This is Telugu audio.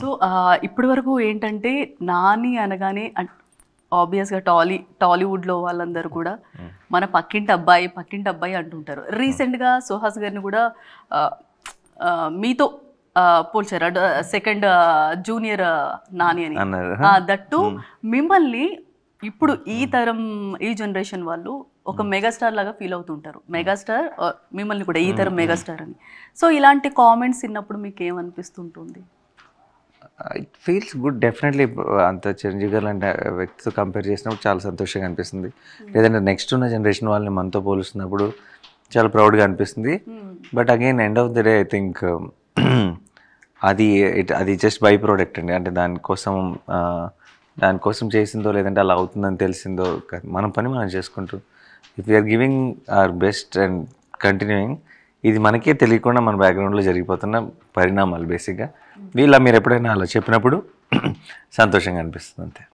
సో ఇప్పటి వరకు ఏంటంటే నాని అనగానే ఆబ్వియస్గా టాలీ టాలీవుడ్లో వాళ్ళందరూ కూడా మన పక్కింటి అబ్బాయి పక్కింటి అబ్బాయి అంటుంటారు రీసెంట్గా సుహాస్ గారిని కూడా మీతో పోల్చారు సెకండ్ జూనియర్ నాని అని దట్టు మిమ్మల్ని ఇప్పుడు ఈ తరం ఈ జనరేషన్ వాళ్ళు ఒక మెగాస్టార్ లాగా ఫీల్ అవుతుంటారు మెగాస్టార్ మిమ్మల్ని కూడా ఈ తరం మెగాస్టార్ అని సో ఇలాంటి కామెంట్స్ విన్నప్పుడు మీకు ఏమనిపిస్తుంటుంది ఇట్ ఫీల్స్ గుడ్ డెఫినెట్లీ అంత చిరంజీవి గారు లాంటి వ్యక్తితో కంపేర్ చేసినప్పుడు చాలా సంతోషంగా అనిపిస్తుంది hmm. లేదంటే నెక్స్ట్ ఉన్న జనరేషన్ వాళ్ళని మనతో పోలుస్తున్నప్పుడు చాలా ప్రౌడ్గా అనిపిస్తుంది but again end of the day I think అది అది జస్ట్ బై ప్రోడక్ట్ అండి అంటే దానికోసం దానికోసం చేసిందో లేదంటే అలా అవుతుందని తెలిసిందో మన పని మనం చేసుకుంటూ if you're giving our best and continuing ఇది మనకే తెలియకుండా మన బ్యాక్గ్రౌండ్లో జరిగిపోతున్న పరిణామాలు బేసిక్గా వీళ్ళ మీరు ఎప్పుడైనా అలా చెప్పినప్పుడు సంతోషంగా అనిపిస్తుంది అంతే